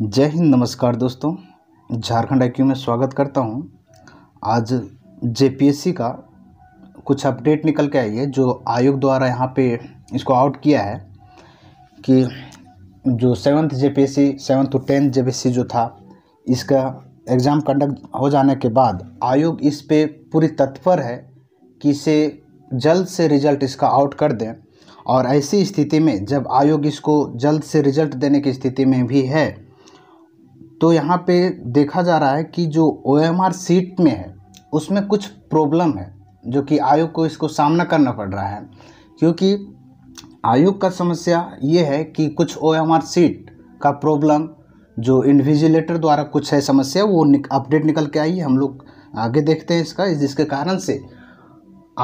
जय हिंद नमस्कार दोस्तों झारखंड आई में स्वागत करता हूं आज जेपीएससी का कुछ अपडेट निकल के आई है जो आयोग द्वारा यहां पे इसको आउट किया है कि जो seventh JPSC seventh to tenth J जो था इसका एग्ज़ाम कंडक्ट हो जाने के बाद आयोग इस पे पूरी तत्पर है कि इसे जल्द से रिजल्ट इसका आउट कर दें और ऐसी स्थिति में जब आयोग इसको जल्द से रिजल्ट देने की स्थिति में भी है तो यहाँ पे देखा जा रहा है कि जो ओ एम आर सीट में है उसमें कुछ प्रॉब्लम है जो कि आयोग को इसको सामना करना पड़ रहा है क्योंकि आयोग का समस्या ये है कि कुछ ओ एम आर सीट का प्रॉब्लम जो इन्विजिलेटर द्वारा कुछ है समस्या वो निक, अपडेट निकल के आई है हम लोग आगे देखते हैं इसका जिसके कारण से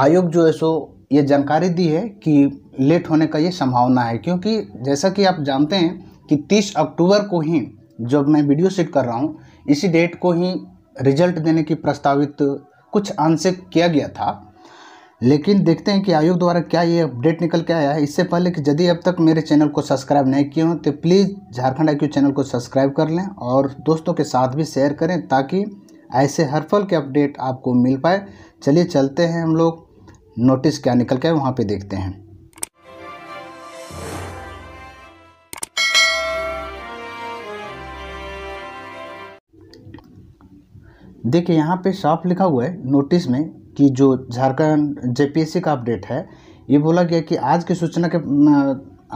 आयोग जो है सो ये जानकारी दी है कि लेट होने का ये संभावना है क्योंकि जैसा कि आप जानते हैं कि 30 अक्टूबर को ही जब मैं वीडियो शूट कर रहा हूँ इसी डेट को ही रिजल्ट देने की प्रस्तावित कुछ आंसर किया गया था लेकिन देखते हैं कि आयोग द्वारा क्या ये अपडेट निकल के आया है इससे पहले कि यदि अब तक मेरे चैनल को सब्सक्राइब नहीं किए हों तो प्लीज़ झारखंड आई चैनल को सब्सक्राइब कर लें और दोस्तों के साथ भी शेयर करें ताकि ऐसे हर फल के अपडेट आपको मिल पाए चलिए चलते हैं हम लोग नोटिस क्या निकल के वहाँ पे देखते हैं देखिए यहाँ पे साफ लिखा हुआ है नोटिस में कि जो झारखंड जेपीएससी का अपडेट है ये बोला गया कि आज की सूचना के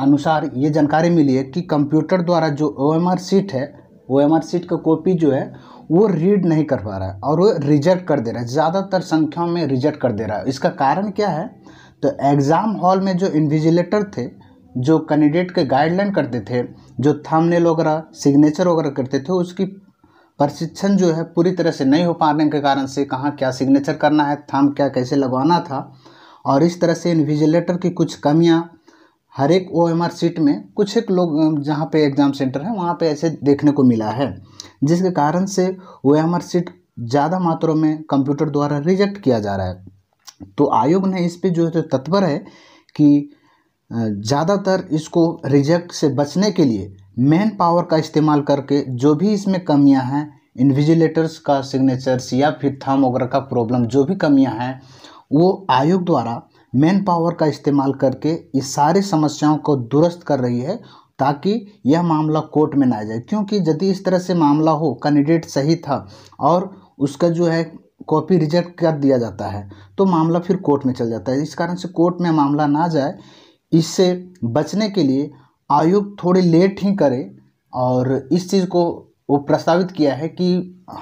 अनुसार ये जानकारी मिली है कि कंप्यूटर द्वारा जो ओ एम आर सीट है ओ एम आर सीट का कॉपी जो है वो रीड नहीं कर पा रहा है और वो रिजेक्ट कर दे रहा है ज़्यादातर संख्या में रिजेक्ट कर दे रहा है इसका कारण क्या है तो एग्ज़ाम हॉल में जो इन्विजिलेटर थे जो कैंडिडेट के गाइडलाइन करते थे जो थंबनेल वगैरह सिग्नेचर वगैरह करते थे उसकी प्रशिक्षण जो है पूरी तरह से नहीं हो पाने के कारण से कहाँ क्या सिग्नेचर करना है थाम क्या कैसे लगवाना था और इस तरह से इन्विजिलेटर की कुछ कमियाँ हर एक ओ एम आर सीट में कुछ एक लोग जहाँ पे एग्ज़ाम सेंटर है वहाँ पे ऐसे देखने को मिला है जिसके कारण से ओ एम आर सीट ज़्यादा मात्रा में कंप्यूटर द्वारा रिजेक्ट किया जा रहा है तो आयोग ने इस पर जो है तो तत्पर है कि ज़्यादातर इसको रिजेक्ट से बचने के लिए मैन पावर का इस्तेमाल करके जो भी इसमें कमियां हैं इन्विजिलेटर्स का सिग्नेचर्स या फिर थम वगैरह का प्रॉब्लम जो भी कमियां हैं वो आयोग द्वारा मैन पावर का इस्तेमाल करके इस सारी समस्याओं को दुरुस्त कर रही है ताकि यह मामला कोर्ट में ना जाए क्योंकि यदि इस तरह से मामला हो कैंडिडेट सही था और उसका जो है कॉपी रिजेक्ट कर दिया जाता है तो मामला फिर कोर्ट में चल जाता है इस कारण से कोर्ट में मामला ना जाए इससे बचने के लिए आयोग थोड़े लेट ही करे और इस चीज़ को वो प्रस्तावित किया है कि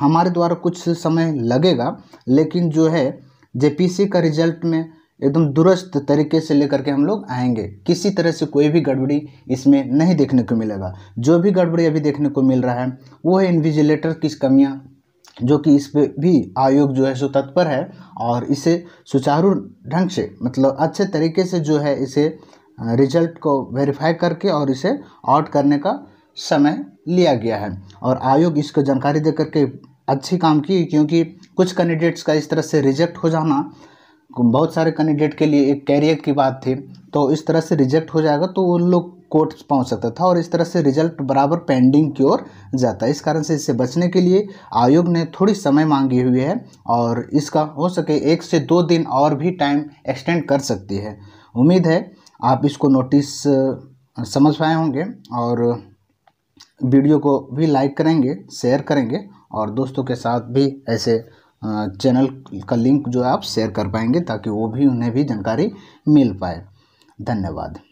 हमारे द्वारा कुछ समय लगेगा लेकिन जो है जे का रिजल्ट में एकदम दुरुस्त तरीके से लेकर के हम लोग आएंगे किसी तरह से कोई भी गड़बड़ी इसमें नहीं देखने को मिलेगा जो भी गड़बड़ी अभी देखने को मिल रहा है वो है इन्विजिलेटर की कमियाँ जो कि इस पर भी आयोग जो है सो तत्पर है और इसे सुचारू ढंग से मतलब अच्छे तरीके से जो है इसे रिजल्ट को वेरीफाई करके और इसे आउट करने का समय लिया गया है और आयोग इसको जानकारी देकर के अच्छी काम की क्योंकि कुछ कैंडिडेट्स का इस तरह से रिजेक्ट हो जाना बहुत सारे कैंडिडेट के लिए एक कैरियर की बात थी तो इस तरह से रिजेक्ट हो जाएगा तो वो लोग कोर्ट पहुंच सकता था और इस तरह से रिजल्ट बराबर पेंडिंग की ओर जाता है इस कारण से इससे बचने के लिए आयोग ने थोड़ी समय मांगी हुई है और इसका हो सके एक से दो दिन और भी टाइम एक्सटेंड कर सकती है उम्मीद है आप इसको नोटिस समझ पाए होंगे और वीडियो को भी लाइक करेंगे शेयर करेंगे और दोस्तों के साथ भी ऐसे चैनल का लिंक जो है आप शेयर कर पाएंगे ताकि वो भी उन्हें भी जानकारी मिल पाए धन्यवाद